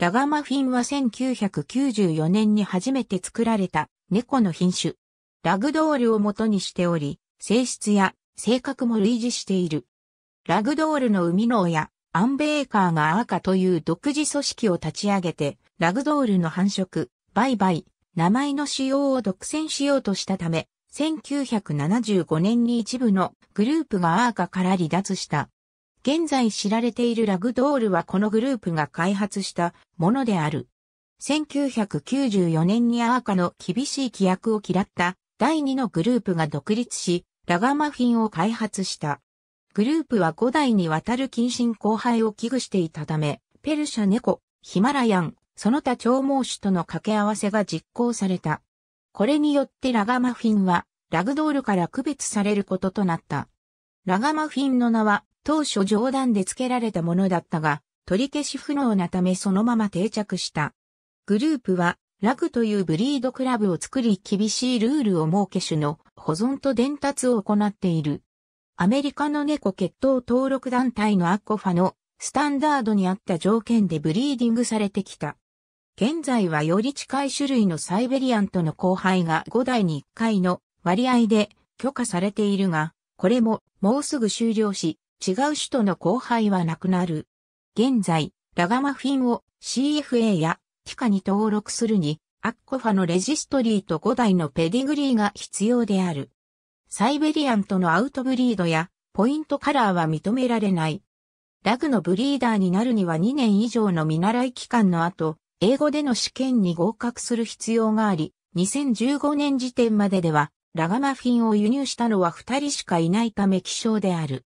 ラガマフィンは1994年に初めて作られた猫の品種。ラグドールを元にしており、性質や性格も類似している。ラグドールの生みの親、アンベーカーがアーカという独自組織を立ち上げて、ラグドールの繁殖、売買、名前の使用を独占しようとしたため、1975年に一部のグループがアーカから離脱した。現在知られているラグドールはこのグループが開発したものである。1994年にアーカの厳しい規約を嫌った第二のグループが独立し、ラガマフィンを開発した。グループは5代にわたる近親交配を危惧していたため、ペルシャ猫、ヒマラヤン、その他長毛種との掛け合わせが実行された。これによってラガマフィンは、ラグドールから区別されることとなった。ラガマフィンの名は、当初冗談で付けられたものだったが、取り消し不能なためそのまま定着した。グループは、ラグというブリードクラブを作り厳しいルールを設け種の保存と伝達を行っている。アメリカの猫血統登録団体のアッコファのスタンダードに合った条件でブリーディングされてきた。現在はより近い種類のサイベリアンとの交配が5代に1回の割合で許可されているが、これももうすぐ終了し、違う首都の後輩はなくなる。現在、ラガマフィンを CFA やティカに登録するに、アッコファのレジストリーと5台のペディグリーが必要である。サイベリアンとのアウトブリードやポイントカラーは認められない。ラグのブリーダーになるには2年以上の見習い期間の後、英語での試験に合格する必要があり、2015年時点まででは、ラガマフィンを輸入したのは2人しかいないため希少である。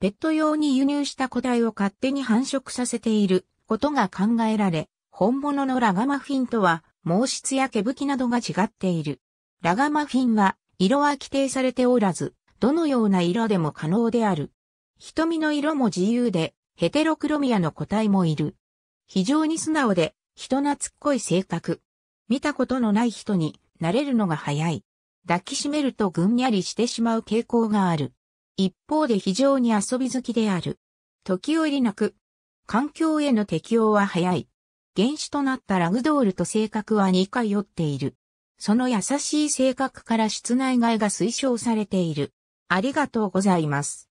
ペット用に輸入した個体を勝手に繁殖させていることが考えられ、本物のラガマフィンとは毛質や毛吹きなどが違っている。ラガマフィンは色は規定されておらず、どのような色でも可能である。瞳の色も自由で、ヘテロクロミアの個体もいる。非常に素直で、人懐っこい性格。見たことのない人に慣れるのが早い。抱きしめるとぐんやりしてしまう傾向がある。一方で非常に遊び好きである。時折泣く。環境への適応は早い。原始となったラグドールと性格は似通っている。その優しい性格から室内外が推奨されている。ありがとうございます。